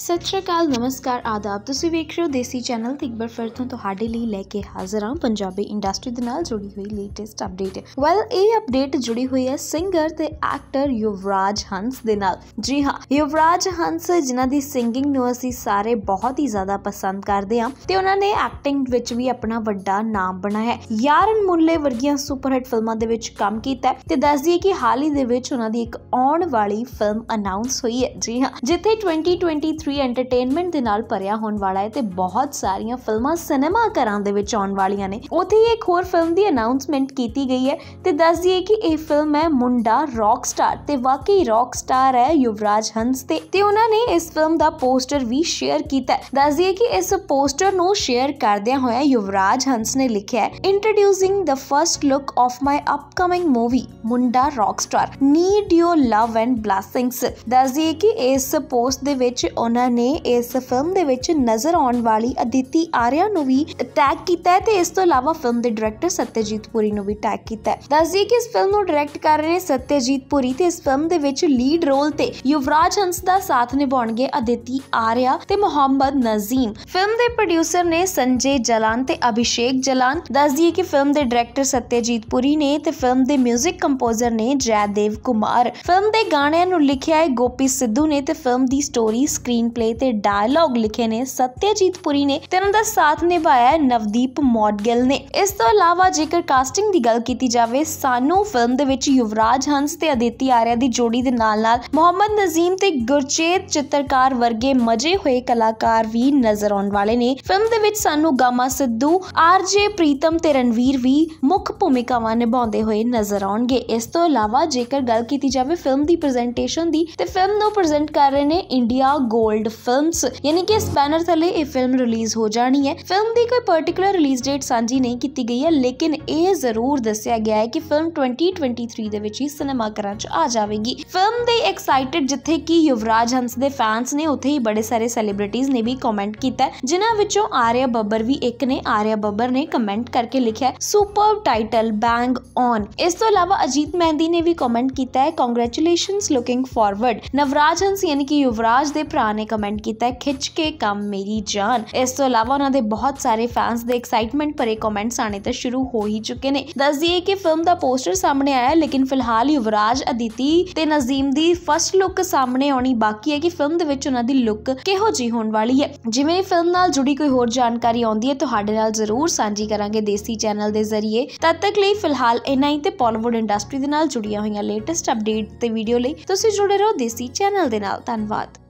ਸਤਿ ਸ਼੍ਰੀ ਅਕਾਲ ਨਮਸਕਾਰ ਆਦਾਬ ਤੁਸੀਂ ਵੇਖ ਰਹੇ ਹੋ ਦੇਸੀ ਚੈਨਲ ਤੇ ਇੱਕ ਵਾਰ ਫਿਰ ਤੋਂ ਤੁਹਾਡੇ ਲਈ ਲੈ ਕੇ ਹਾਜ਼ਰ ਹਾਂ ਪੰਜਾਬੀ ਇੰਡਸਟਰੀ ਦੇ ਨਾਲ ਜੁੜੀ ਹੋਈ ਲੇਟੈਸਟ ਅਪਡੇਟ ਵੈਲ ਇਹ ਅਪਡੇਟ ਜੁੜੀ ਹੋਈ ਹੈ ਸਿੰਗਰ ਤੇ ਐਕਟਰ ਯੁਵਰਾਜ ਹੰਸ ਦੇ ਨਾਲ ਜੀ ਹਾਂ ਯੁਵਰਾਜ ਹੰਸ ਜਿਨ੍ਹਾਂ ਦੀ ਸਿੰਗਿੰਗ ਨੂੰ ਅਸੀਂ ਸਾਰੇ ਬਹੁਤ ਹੀ ਜ਼ਿਆਦਾ ਪਸੰਦ ਕਰਦੇ ਹਾਂ ਤੇ ਉਹਨਾਂ ਨੇ ਐਕਟਿੰਗ ਵਿੱਚ ਵੀ ਆਪਣਾ ਵੱਡਾ ਨਾਮ ਬਣਾਇਆ ਹੈ ਯਾਰਨ ਮੁੱਲੇ ਵਰਗੀਆਂ ਸੁਪਰ ਹਿੱਟ ਫਿਲਮਾਂ ਦੇ ਵਿੱਚ ਕੰਮ ਕੀਤਾ ਤੇ ਦੱਸ ਦਈਏ ਕਿ ਹਾਲ ਹੀ ਦੇ ਵਿੱਚ ਉਹਨਾਂ ਦੀ ਇੱਕ ਆਉਣ ਵਾਲੀ ਫਿਲਮ ਅਨਾਉਂਸ ਹੋਈ ਹੈ ਜੀ ਹਾਂ ਜਿੱਥੇ 2023 ਫ੍ਰੀ ਐਂਟਰਟੇਨਮੈਂਟ ਦੇ ਨਾਲ ਭਰਿਆ ਹੋਣ ਵਾਲਾ ਹੈ ਤੇ ਬਹੁਤ ਸਾਰੀਆਂ ਫਿਲਮਾਂ ਸਿਨੇਮਾ ਘਰਾਂ ਦੇ ਵਿੱਚ ਆਉਣ ਵਾਲੀਆਂ ਨੇ ਉੱਥੇ ਹੀ ਇੱਕ ਹੋਰ ਫਿਲਮ ਦੀ ਅਨਾਉਂਸਮੈਂਟ ਕੀਤੀ ਗਈ ਹੈ ਤੇ ਦੱਸ ਦਈਏ ਕਿ ਇਹ ਫਿਲਮ ਹੈ ਮੁੰਡਾ ਰੌਕ ਸਟਾਰ ਤੇ ਵਾਕਈ ਰੌਕ ਸਟਾਰ ਹੈ ਯੁਵਰਾਜ ਹੰਸ ਤੇ ਤੇ ਉਹਨਾਂ ਨੇ ਇਸ ਫਿਲਮ ਦਾ ਪੋਸਟਰ ਵੀ ਸ਼ੇਅਰ ਕੀਤਾ ਦੱਸ ਦਈਏ ਕਿ ਇਸ ਪੋਸਟਰ ਨੂੰ ਸ਼ੇਅਰ ਕਰਦਿਆਂ ਹੋਇਆ ਯੁਵਰਾਜ ਹੰਸ ਨੇ ਲਿਖਿਆ ਹੈ introducing the first look of my upcoming movie Munda rockstar need you love and blessings ਦੱਸ ਦਈਏ ਕਿ ਇਸ ਪੋਸਟ ਦੇ ਵਿੱਚ ਉਹਨਾਂ ਉਹਨਾਂ ਨੇ ਇਸ ਫਿਲਮ ਦੇ ਵਿੱਚ ਨਜ਼ਰ ਆਉਣ ਵਾਲੀ ਅਦਿਤੀ ਆਰਿਆ ਨੂੰ ਵੀ ਟੈਗ ਕੀਤਾ ਹੈ ਤੇ ਇਸ ਤੋਂ ਇਲਾਵਾ ਫਿਲਮ ਦੇ ਡਾਇਰੈਕਟਰ ਸਤਿਆਜੀਤ ਪੁਰੀ ਨੂੰ ਵੀ ਟੈਗ ਕੀਤਾ ਹੈ ਦੱਸ ਦਈਏ ਕਿ ਇਸ ਫਿਲਮ ਨੂੰ ਡਾਇਰੈਕਟ ਕਰ ਰਹੇ ਨੇ ਪੁਰੀ ਤੇ ਇਸ ਫਿਲਮ ਦੇ ਵਿੱਚ ਲੀਡ ਰੋਲ ਤੇ ਯੁਵਰਾਜ ਹੰਸ ਦਾ ਸਾਥ ਨਿਭਾਉਣਗੇ ਅਦਿਤੀ ਆਰਿਆ ਤੇ ਮੁਹੰਮਦ ਨਜ਼ੀਮ ਫਿਲਮ ਦੇ ਪ੍ਰੋਡਿਊਸਰ ਨੇ ਸੰਜੇ ਜਲਾਨ ਤੇ ਅਭਿਸ਼ੇਕ ਜਲਾਨ ਦੱਸ ਦਈਏ ਕਿ ਫਿਲਮ ਦੇ ਡਾਇਰੈਕਟਰ ਸਤਿਆਜੀਤ ਪੁਰੀ ਨੇ ਤੇ ਫਿਲਮ ਦੇ 뮤직 ਕੰਪੋਜ਼ਰ ਨੇ ਜੈਦੇਵ ਕੁਮਾਰ ਫਿਲਮ ਦੇ ਗਾਣਿਆਂ ਨੂੰ ਲਿਖਿਆ ਹੈ ਗੋਪੀ ਸਿੱਧੂ ਨੇ ਤੇ ਫਿਲਮ ਦੀ ਸਟੋਰੀ ਸਕਰੀਨ ਸਕ੍ਰੀਨਪਲੇ ਤੇ ਡਾਇਲੌਗ ਲਿਖੇ ਨੇ ਸਤਿਆਜੀਤ ਪੁਰੀ ਨੇ ਤੇ ਉਹਨਾਂ ਦਾ ਸਾਥ ਨਿਭਾਇਆ ਨਵਦੀਪ ਮੋਡਗਲ ਨੇ ਇਸ ਤੋਂ ਇਲਾਵਾ ਜੇਕਰ ਕਾਸਟਿੰਗ ਦੀ ਗੱਲ ਕੀਤੀ ਜਾਵੇ ਸਾਨੂੰ ਫਿਲਮ ਦੇ ਵਿੱਚ ਯੁਵਰਾਜ ਹੰਸ ਤੇ ਅਦਿਤੀ ਆਰਿਆ ਦੀ ਜੋੜੀ ਦੇ ਨਾਲ-ਨਾਲ ਮੁਹੰਮਦ ਨਜ਼ੀਮ ਤੇ ਗੁਰਚੇਤ ਚਿੱਤਰਕਾਰ ਵਰਗੇ ਮਜੇ ਹੋਏ ਕਲਾਕਾਰ ਵੀ ਨਜ਼ਰ ਆਉਣ ਵਾਲੇ ਨੇ ਫਿਲਮ ਦੇ ਵਿੱਚ ਸਾਨੂੰ ਗਾਮਾ ਸਿੱਧੂ ਆਰਜੇ ਪ੍ਰੀਤਮ ਤੇ ਰਣਵੀਰ ਵੀ ਮੁੱਖ ਭੂਮਿਕਾਵਾਂ ਨਿਭਾਉਂਦੇ ਹੋਏ ਨਜ਼ਰ ਆਉਣਗੇ ਇਸ ਤੋਂ ਇਲਾਵਾ ਜੇਕਰ ਗੱਲ ਕੀਤੀ ਜਾਵੇ ਫਿਲਮ ਦੀ ਪ੍ਰੈਜੈਂਟੇਸ਼ਨ ਦੀ ਤੇ ਫਿਲਮ ਨੂੰ ਪ੍ਰੈਜ਼ੈਂਟ ਕਰ ਰਹੇ ਨੇ ਇੰਡੀਆ ਗੋਲਡ ਵਰਲਡ ਫਿਲਮਸ ਯਾਨੀ ਕਿ ਇਸ ਬੈਨਰ ਥੱਲੇ ਇਹ ਫਿਲਮ ਰਿਲੀਜ਼ ਹੋ ਜਾਣੀ ਹੈ ਫਿਲਮ ਦੀ ਕੋਈ ਪਾਰਟਿਕੂਲਰ ਰਿਲੀਜ਼ ਡੇਟ ਸਾਂਝੀ ਨਹੀਂ ਕੀਤੀ ਗਈ ਹੈ ਲੇਕਿਨ ਇਹ ਜ਼ਰੂਰ ਦੱਸਿਆ ਗਿਆ ਹੈ ਕਿ ਫਿਲਮ 2023 ਦੇ ਵਿੱਚ ਹੀ ਸਿਨੇਮਾ ਘਰਾਂ 'ਚ ਆ ਜਾਵੇਗੀ ਫਿਲਮ ਦੇ ਐਕਸਾਈਟਿਡ ਜਿੱਥੇ ਕਿ ਯੁਵਰਾਜ ਹੰਸ ਦੇ ਫੈਨਸ ਨੇ ਉੱਥੇ ਹੀ ਬੜੇ ਸਾਰੇ ਸੈਲੀਬ੍ਰਿਟੀਜ਼ ਨੇ ਵੀ ਕਮੈਂਟ ਕੀਤਾ ਜਿਨ੍ਹਾਂ ਵਿੱਚੋਂ ਆਰਿਆ ਬੱਬਰ ਵੀ ਇੱਕ ਨੇ ਆਰਿਆ ਬੱਬਰ ਨੇ ਕਮੈਂਟ ਕਰਕੇ ਲਿਖਿਆ ਸੁਪਰਬ ਟਾਈਟਲ ਬੈਂਗ ਔਨ ਇਸ ਤੋਂ ਇਲਾਵਾ ਅਜੀਤ ਮਹਿੰਦੀ ਨੇ ਵੀ ਕਮੈਂਟ ਕੀਤਾ ਹੈ congratulations looking forward Navraj Hans ਯਾਨੀ ਕਿ ਯੁਵਰਾਜ ਦੇ ਭਰਾ ਨੇ ਕਮੈਂਟ ਕੀਤਾ ਹੈ ਖਿੱਚ ਕੇ ਕੰਮ ਮੇਰੀ ਜਾਨ ਇਸ ਤੋਂ ਇਲਾਵਾ ਉਹਨਾਂ ਦੇ ਬਹੁਤ ਸਾਰੇ ਫੈਨਸ ਦੇ ਐਕਸਾਈਟਮੈਂਟ ਭਰੇ ਕਮੈਂਟਸ ਆਣੇ ਤਾਂ ਸ਼ੁਰੂ ਹੋ ਹੀ ਚੁੱਕੇ ਨੇ ਦੱਸ ਦਈਏ ਕਿ ਫਿਲਮ ਦਾ ਪੋਸਟਰ ਸਾਹਮਣੇ ਆਇਆ ਲੇਕਿਨ ਫਿਲਹਾਲ ਯੁਵਰਾਜ ਅਦਿਤੀ ਤੇ ਨਜ਼ੀਮ ਦੀ ਫਸਟ ਲੁੱਕ ਸਾਹਮਣੇ ਆਉਣੀ ਬਾਕੀ ਹੈ ਕਿ ਫਿਲਮ ਦੇ ਵਿੱਚ ਉਹਨਾਂ ਦੀ ਲੁੱਕ ਕਿਹੋ ਜੀ ਹੋਣ ਵਾਲੀ ਹੈ ਜਿਵੇਂ ਫਿਲਮ ਨਾਲ ਜੁੜੀ ਕੋਈ ਹੋਰ ਜਾਣਕਾਰੀ ਆਉਂਦੀ ਹੈ ਤੁਹਾਡੇ ਨਾਲ ਜ਼ਰੂਰ ਸਾਂਝੀ ਕਰਾਂਗੇ ਦੇਸੀ ਚੈਨਲ ਦੇ ਜ਼ਰੀਏ ਤਦ ਤੱਕ ਲਈ ਫਿਲਹਾਲ ਇਨਾ ਹੀ ਤੇ ਪੋਲੀਵੁੱਡ ਇੰਡਸਟਰੀ ਦੇ ਨਾਲ ਜੁੜੀਆਂ ਹੋਈਆਂ ਲੇਟੈਸਟ ਅਪਡੇਟ ਤੇ ਵੀਡੀਓ ਲਈ ਤੁਸੀਂ ਜੁੜੇ ਰਹੋ ਦੇਸੀ ਚੈਨਲ ਦੇ ਨਾਲ ਧੰਨਵਾਦ